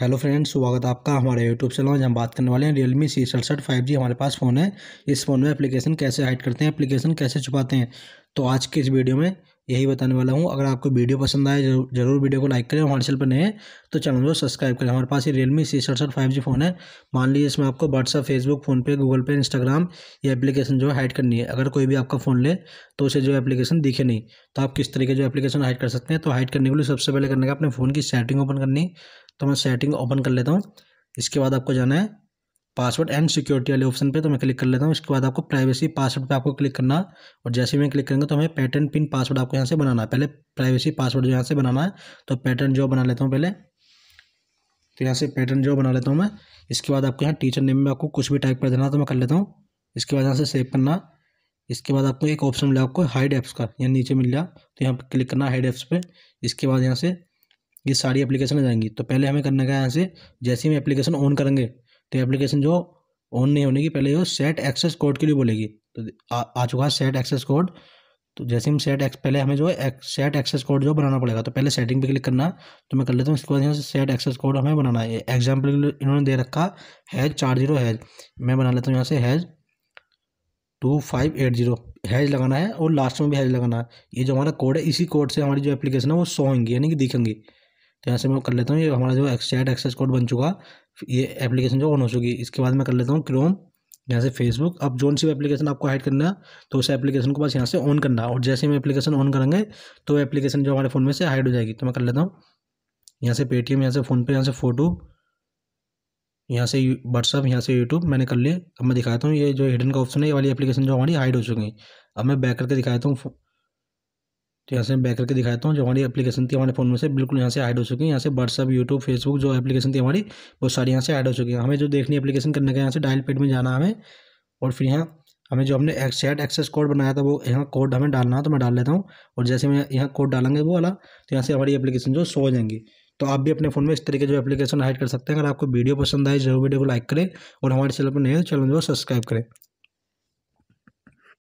hello friends स्वागत है आपका हमारे यूट्यूब चैनल में हम बात करने वाले हैं रियलमी सी सड़सठ फाइव जी हमारे पास फ़ोन है इस फ़ोन में एप्लीकेशन कैसे हाइड करते हैं एप्लीकेशन कैसे छुपाते हैं तो आज के इस वीडियो में यही बताने वाला हूं अगर आपको वीडियो पसंद आए जरूर वीडियो को लाइक करें हमारे चैनल पर नए तो चैनल को सब्सक्राइब करें हमारे पास ये रियलमी सी सड़सठ फाइव जी फ़ोन है मान लीजिए इसमें आपको WhatsApp Facebook PhonePe Google Pay Instagram ये एप्लीकेशन जो है हाइड करनी है अगर कोई भी आपका फ़ोन ले तो उसे जो एप्लीकेशन दिखे नहीं तो आप किस तरीके जो एप्लीकेशन हाइड कर सकते हैं तो हाइड करने के लिए सबसे पहले करने का अपने फ़ोन की सेटिंग ओपन करनी तो मैं सेटिंग ओपन कर लेता हूँ इसके बाद आपको जाना है पासवर्ड एंड सिक्योरिटी वाले ऑप्शन पे तो मैं क्लिक कर लेता हूँ इसके बाद आपको प्राइवेसी पासवर्ड पे आपको क्लिक करना और जैसे ही मैं क्लिक करेंगे तो हमें पैटर्न पिन पासवर्ड आपको यहाँ से बनाना है पहले प्राइवेसी पासवर्ड जो यहाँ से बनाना है तो पैटर्न जो बना लेता हूँ पहले तो यहाँ से पैटर्न जो बना लेता हूँ मैं इसके बाद आपको यहाँ टीचर नेम में आपको कुछ भी टाइप कर देना तो मैं कर लेता हूँ इसके बाद यहाँ से सेव करना इसके बाद आपको एक ऑप्शन मिला आपको हाइड एप्स का यहाँ नीचे मिल गया तो यहाँ पर क्लिक करना हाइड एप्स पर इसके बाद यहाँ से ये सारी एप्लीकेशन आ जाएंगी तो पहले हमें करना क्या है यहाँ से जैसे ही हम एप्लीकेशन ऑन करेंगे तो एप्लीकेशन जो ऑन नहीं होने की पहले वो सेट एक्सेस कोड के लिए बोलेगी तो आ, आ चुका है सेट एक्सेस कोड तो जैसे हम सेट एक्स पहले हमें जो है सेट एक्सेस कोड जो बनाना पड़ेगा तो पहले सेटिंग पे क्लिक करना तो मैं कर लेता हूँ इसके बाद यहाँ से सेट एक्सेस कोड हमें बनाना है एग्जाम्पल इन्होंने दे रखा हैज चार जीरो हैज मैं बना लेता हूँ यहाँ से hash two five eight zero hash लगाना है और लास्ट में भी हैज लगाना है ये जो हमारा कोड है इसी कोड से हमारी जो एप्लीकेशन है वो सो होंगी यानी कि दिखेंगी तो यहाँ से मैं कर लेता हूँ ये हमारा जो एक्सचैट एक्सेस कोड बन चुका ये एप्लीकेशन जो ऑन हो चुकी इसके बाद मैं कर लेता हूँ क्रोम यहाँ से फेसबुक अब जोन सी एप्लीकेशन आपको हाइड करना है तो उस एप्लीकेशन को बस यहाँ से ऑन करना है और जैसे हम एप्लीकेशन ऑन करेंगे तो एप्लीकेशन जो हमारे फ़ोन में से हाइड हो जाएगी तो मैं कर लेता हूँ यहाँ से पेटीएम यहाँ से फ़ोनपे यहाँ से फ़ोटो यहाँ से व्हाट्सअप यहाँ से यूट्यूब मैंने कर लिए अब मैं दिखाता हूँ ये जो हिडन का ऑप्शन है ये वाली एप्लीकेशन जो हमारी हाइड हो चुकी है अब मैं बैक करके दिखाता हूँ तो यहाँ से मैं बैक करके दिखाता हूँ जो हमारी एप्लीकेशन थी हमारे फ़ोन में से बिल्कुल यहाँ से ऐड हो चुकी है यहाँ से व्हाट्सअप यूट्यूब फेसबुक जो एप्लीकेशन थी हमारी वो सारी यहाँ से ऐड हो चुकी है हमें जो देखनी एप्लीकेशन करने का यहाँ से डायल पेड में जाना हमें और फिर यहाँ हमें जो हमने सेट एक्सेस कोड बनाया था वो यहाँ कोड हमें डालना है तो मैं डाल लेता हूँ और जैसे मैं यहाँ कोड डालेंगे वो वाला तो यहाँ से हमारी एप्लीकेशन जो सो हो जाएंगी तो आप भी अपने फ़ोन में इस तरीके जो एप्लीकेशन हाइड कर सकते हैं अगर आपको वीडियो पसंद आए जरूर वीडियो को लाइक करें और हमारे चैनल पर नए तो चैनल जो सब्सक्राइब करें